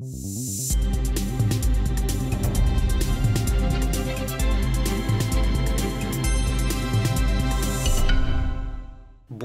Mm-hmm.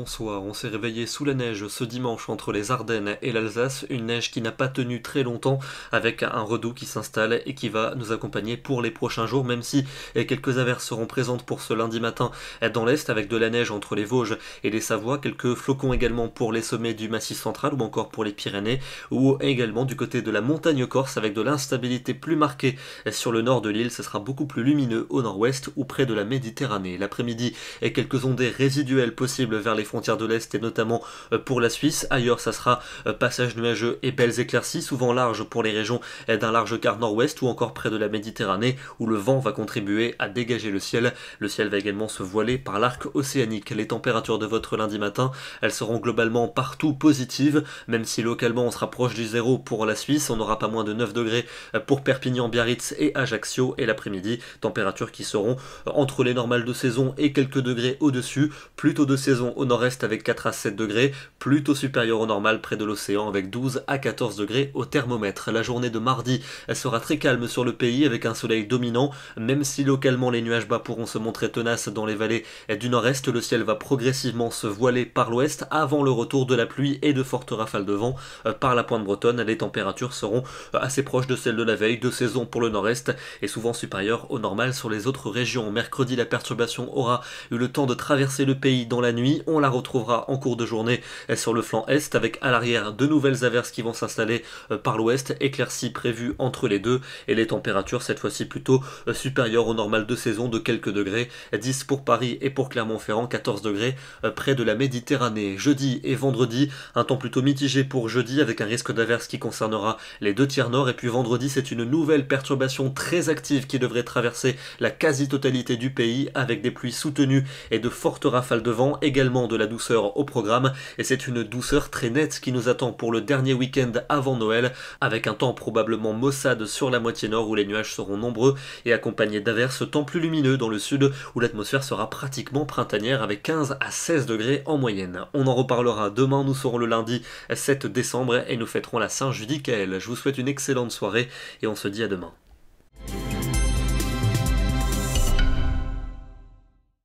Bonsoir, on s'est réveillé sous la neige ce dimanche entre les Ardennes et l'Alsace, une neige qui n'a pas tenu très longtemps avec un redout qui s'installe et qui va nous accompagner pour les prochains jours, même si quelques averses seront présentes pour ce lundi matin dans l'Est avec de la neige entre les Vosges et les Savoies, quelques flocons également pour les sommets du Massif central ou encore pour les Pyrénées ou également du côté de la montagne corse avec de l'instabilité plus marquée sur le nord de l'île, ce sera beaucoup plus lumineux au nord-ouest ou près de la Méditerranée. L'après-midi, quelques ondées résiduelles possibles vers les fonds de l'Est et notamment euh, pour la Suisse. Ailleurs, ça sera euh, passage nuageux et belles éclaircies, souvent larges pour les régions euh, d'un large quart nord-ouest ou encore près de la Méditerranée où le vent va contribuer à dégager le ciel. Le ciel va également se voiler par l'arc océanique. Les températures de votre lundi matin, elles seront globalement partout positives, même si localement on se rapproche du zéro pour la Suisse, on n'aura pas moins de 9 degrés pour Perpignan, Biarritz et Ajaccio et l'après-midi, températures qui seront entre les normales de saison et quelques degrés au-dessus, plutôt de saison au nord-est avec 4 à 7 degrés, plutôt supérieur au normal près de l'océan avec 12 à 14 degrés au thermomètre. La journée de mardi elle sera très calme sur le pays avec un soleil dominant, même si localement les nuages bas pourront se montrer tenaces dans les vallées du nord-est, le ciel va progressivement se voiler par l'ouest avant le retour de la pluie et de fortes rafales de vent euh, par la pointe bretonne. Les températures seront euh, assez proches de celles de la veille, de saison pour le nord-est et souvent supérieures au normal sur les autres régions. Mercredi, la perturbation aura eu le temps de traverser le pays dans la nuit. On la retrouvera en cours de journée euh, sur le flanc est avec à l'arrière de nouvelles averses qui vont s'installer euh, par l'ouest, éclaircies prévues entre les deux et les températures cette fois-ci plutôt euh, supérieures au normal de saison de quelques degrés, 10 pour Paris et pour Clermont-Ferrand, 14 degrés près de la Méditerranée. Jeudi et vendredi, un temps plutôt mitigé pour jeudi avec un risque d'averse qui concernera les deux tiers nord et puis vendredi c'est une nouvelle perturbation très active qui devrait traverser la quasi-totalité du pays avec des pluies soutenues et de fortes rafales de vent, également de la douceur au programme, et c'est une douceur très nette qui nous attend pour le dernier week-end avant Noël, avec un temps probablement maussade sur la moitié nord où les nuages seront nombreux et accompagnés d'averses temps plus lumineux dans le sud où l'atmosphère sera pratiquement printanière avec 15 à 16 degrés en moyenne. On en reparlera demain, nous serons le lundi 7 décembre et nous fêterons la Saint-Judicaël. Je vous souhaite une excellente soirée et on se dit à demain.